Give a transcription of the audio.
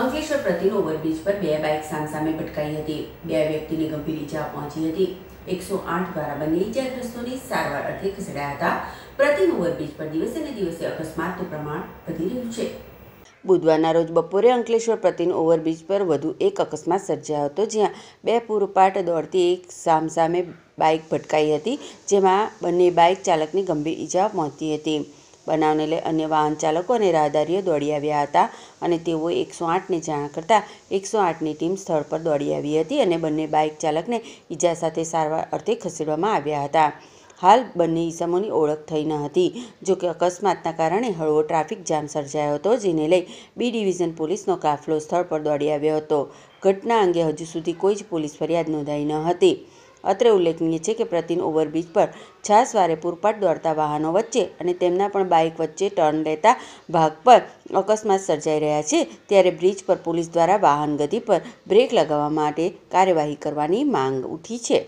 Ankleshwar પ્રતિનો overbridge પર બે bike સામસામે ભટકાઈ હતી બે વ્યક્તિને ગંભીર ઇજા પહોંચી હતી એકસો આઠ દ્વારા બંને ઇજાગ્રસ્તોને સારવાર અર્થે ખસેડાયા હતા પ્રતિનો ઓવરબ્રિજ પર દિવસે ને દિવસે અકસ્માતનું પ્રમાણ વધી રહ્યું છે બુધવારના રોજ બપોરે અંકલેશ્વર પ્રતિન ઓવરબ્રિજ પર વધુ એક અકસ્માત સર્જાયો હતો જ્યાં બે પૂરપાટ દોડતી એક સામસામે બાઇક ભટકાઈ હતી જેમાં બંને બાઇક ચાલકને ગંભીર ઇજા પહોંચી હતી બનાવને લઈ અન્ય વાહન ચાલકો અને રાહદારીઓ દોડી આવ્યા હતા અને તેઓ એકસો આઠને જાણ કરતાં એકસો આઠની ટીમ સ્થળ પર દોડી આવી હતી અને બંને બાઇક ચાલકને ઈજા સાથે સારવાર અર્થે ખસેડવામાં આવ્યા હતા હાલ બંને ઈસમોની ઓળખ થઈ ન હતી જોકે અકસ્માતના કારણે હળવો ટ્રાફિક જામ સર્જાયો હતો જેને લઈ બી ડિવિઝન પોલીસનો કાફલો સ્થળ પર દોડી આવ્યો હતો ઘટના અંગે હજુ સુધી કોઈ જ પોલીસ ફરિયાદ નોંધાઈ ન હતી અત્રે ઉલ્લેખનીય છે કે પ્રતિન ઓવરબ્રિજ પર છાસવારે પૂરપાટ દોડતા વાહનો વચ્ચે અને તેમના પણ બાઇક વચ્ચે ટર્ન લેતા ભાગ પર અકસ્માત સર્જાઈ રહ્યા છે ત્યારે બ્રિજ પર પોલીસ દ્વારા વાહન ગતિ પર બ્રેક લગાવવા માટે કાર્યવાહી કરવાની માંગ ઉઠી છે